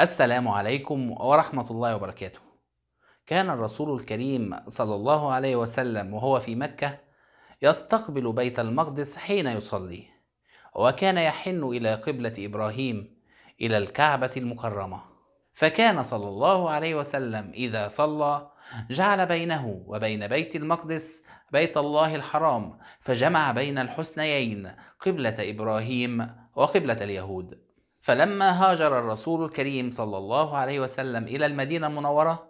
السلام عليكم ورحمة الله وبركاته. كان الرسول الكريم صلى الله عليه وسلم وهو في مكة يستقبل بيت المقدس حين يصلي، وكان يحن إلى قبلة إبراهيم إلى الكعبة المكرمة. فكان صلى الله عليه وسلم إذا صلى جعل بينه وبين بيت المقدس بيت الله الحرام فجمع بين الحسنيين قبلة إبراهيم وقبلة اليهود فلما هاجر الرسول الكريم صلى الله عليه وسلم إلى المدينة المنورة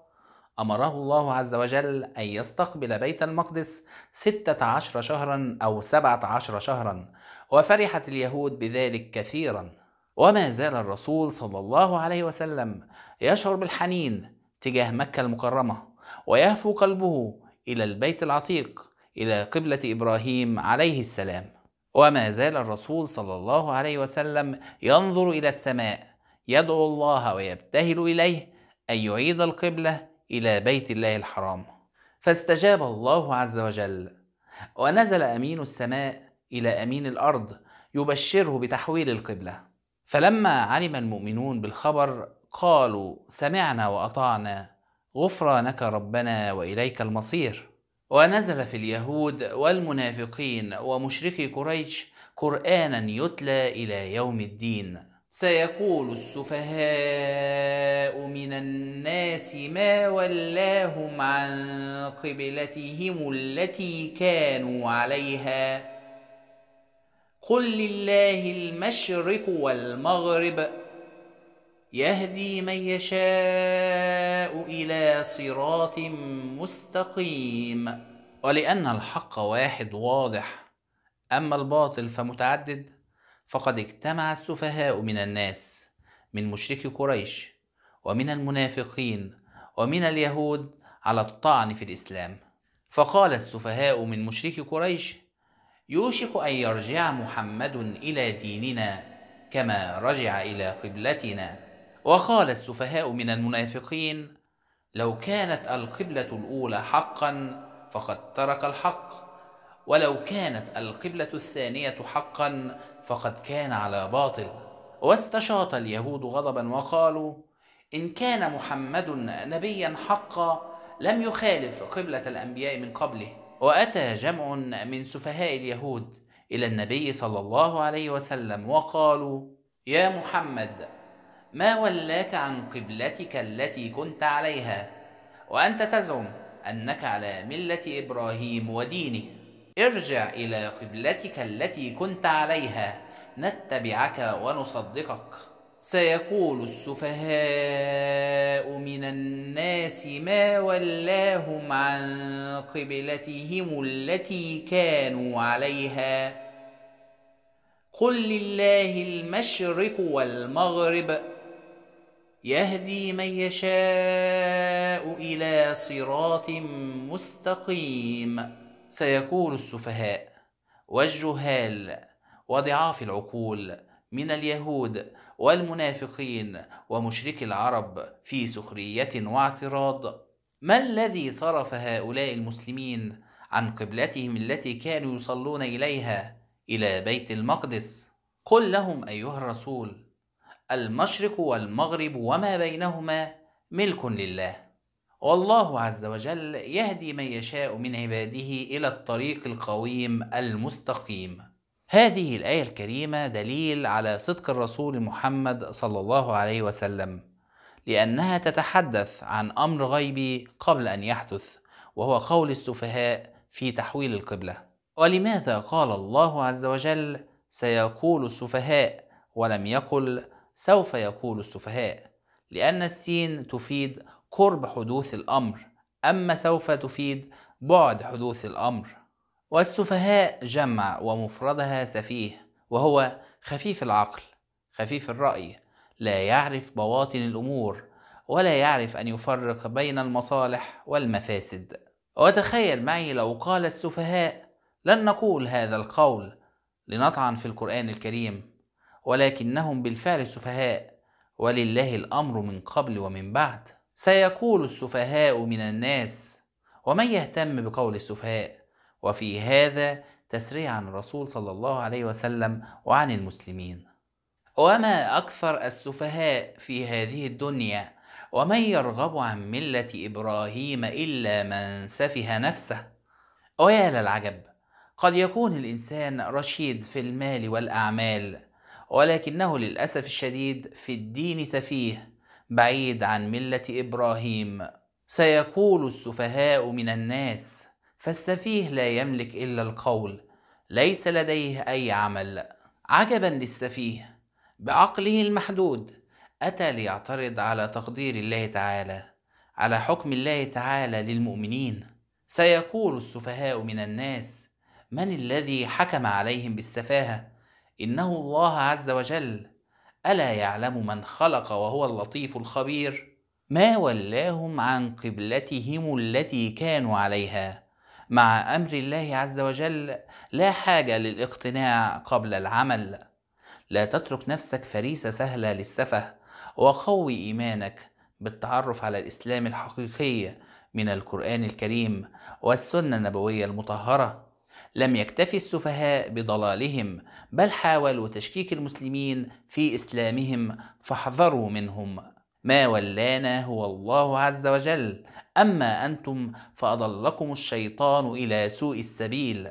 أمره الله عز وجل أن يستقبل بيت المقدس ستة عشر شهرا أو سبعة عشر شهرا وفرحت اليهود بذلك كثيرا وما زال الرسول صلى الله عليه وسلم يشعر بالحنين تجاه مكة المكرمة ويهفو قلبه إلى البيت العتيق إلى قبلة إبراهيم عليه السلام وما زال الرسول صلى الله عليه وسلم ينظر الى السماء يدعو الله ويبتهل اليه ان يعيد القبله الى بيت الله الحرام فاستجاب الله عز وجل ونزل امين السماء الى امين الارض يبشره بتحويل القبله فلما علم المؤمنون بالخبر قالوا سمعنا واطعنا غفرانك ربنا واليك المصير ونزل في اليهود والمنافقين ومشركي قريش قرانا يتلى الى يوم الدين سيقول السفهاء من الناس ما ولاهم عن قبلتهم التي كانوا عليها قل لله المشرق والمغرب يهدي من يشاء الى صراط مستقيم ولان الحق واحد واضح اما الباطل فمتعدد فقد اجتمع السفهاء من الناس من مشرك قريش ومن المنافقين ومن اليهود على الطعن في الاسلام فقال السفهاء من مشرك قريش يوشك ان يرجع محمد الى ديننا كما رجع الى قبلتنا وقال السفهاء من المنافقين لو كانت القبلة الأولى حقا فقد ترك الحق ولو كانت القبلة الثانية حقا فقد كان على باطل واستشاط اليهود غضبا وقالوا إن كان محمد نبيا حقا لم يخالف قبلة الأنبياء من قبله وأتى جمع من سفهاء اليهود إلى النبي صلى الله عليه وسلم وقالوا يا محمد ما ولاك عن قبلتك التي كنت عليها وانت تزعم انك على مله ابراهيم ودينه ارجع الى قبلتك التي كنت عليها نتبعك ونصدقك سيقول السفهاء من الناس ما ولاهم عن قبلتهم التي كانوا عليها قل لله المشرق والمغرب يهدي من يشاء الى صراط مستقيم سيكون السفهاء والجهال وضعاف العقول من اليهود والمنافقين ومشرك العرب في سخريه واعتراض ما الذي صرف هؤلاء المسلمين عن قبلتهم التي كانوا يصلون اليها الى بيت المقدس قل لهم ايها الرسول المشرق والمغرب وما بينهما ملك لله والله عز وجل يهدي من يشاء من عباده الى الطريق القويم المستقيم هذه الايه الكريمه دليل على صدق الرسول محمد صلى الله عليه وسلم لانها تتحدث عن امر غيبي قبل ان يحدث وهو قول السفهاء في تحويل القبله ولماذا قال الله عز وجل سيقول السفهاء ولم يقل سوف يقول السفهاء لأن السين تفيد قرب حدوث الأمر أما سوف تفيد بعد حدوث الأمر والسفهاء جمع ومفردها سفيه وهو خفيف العقل خفيف الرأي لا يعرف بواطن الأمور ولا يعرف أن يفرق بين المصالح والمفاسد وتخيل معي لو قال السفهاء لن نقول هذا القول لنطعن في القرآن الكريم ولكنهم بالفعل سفهاء ولله الامر من قبل ومن بعد سيقول السفهاء من الناس ومن يهتم بقول السفهاء وفي هذا تسريع عن الرسول صلى الله عليه وسلم وعن المسلمين وما اكثر السفهاء في هذه الدنيا ومن يرغب عن مله ابراهيم الا من سفه نفسه ويا للعجب قد يكون الانسان رشيد في المال والاعمال ولكنه للأسف الشديد في الدين سفيه بعيد عن ملة إبراهيم سيقول السفهاء من الناس فالسفيه لا يملك إلا القول ليس لديه أي عمل عجبا للسفيه بعقله المحدود أتى ليعترض على تقدير الله تعالى على حكم الله تعالى للمؤمنين سيقول السفهاء من الناس من الذي حكم عليهم بالسفاهه إنه الله عز وجل ألا يعلم من خلق وهو اللطيف الخبير ما ولاهم عن قبلتهم التي كانوا عليها مع أمر الله عز وجل لا حاجة للاقتناع قبل العمل لا تترك نفسك فريسة سهلة للسفه وقوي إيمانك بالتعرف على الإسلام الحقيقي من القرآن الكريم والسنة النبوية المطهرة لم يكتف السفهاء بضلالهم بل حاولوا تشكيك المسلمين في اسلامهم فاحذروا منهم ما ولانا هو الله عز وجل اما انتم فاضلكم الشيطان الى سوء السبيل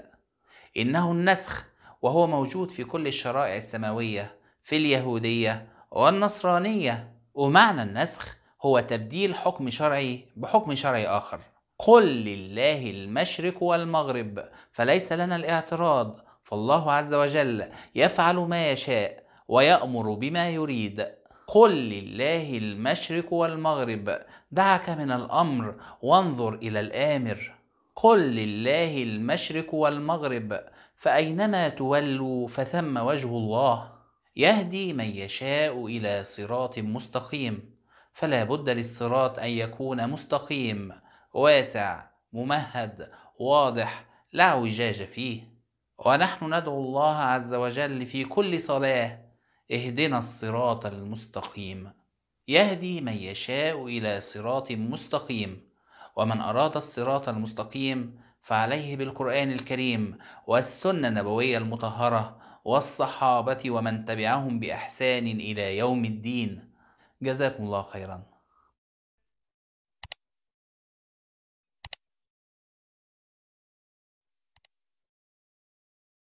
انه النسخ وهو موجود في كل الشرائع السماويه في اليهوديه والنصرانيه ومعنى النسخ هو تبديل حكم شرعي بحكم شرعي اخر قل لله المشرق والمغرب فليس لنا الاعتراض فالله عز وجل يفعل ما يشاء ويأمر بما يريد قل لله المشرق والمغرب دعك من الأمر وانظر إلى الآمر قل لله المشرق والمغرب فأينما تولوا فثم وجه الله يهدي من يشاء إلى صراط مستقيم فلا بد للصراط أن يكون مستقيم واسع ممهد واضح لا وجاج فيه ونحن ندعو الله عز وجل في كل صلاه اهدنا الصراط المستقيم يهدي من يشاء الى صراط مستقيم ومن اراد الصراط المستقيم فعليه بالقران الكريم والسنه النبويه المطهره والصحابه ومن تبعهم باحسان الى يوم الدين جزاكم الله خيرا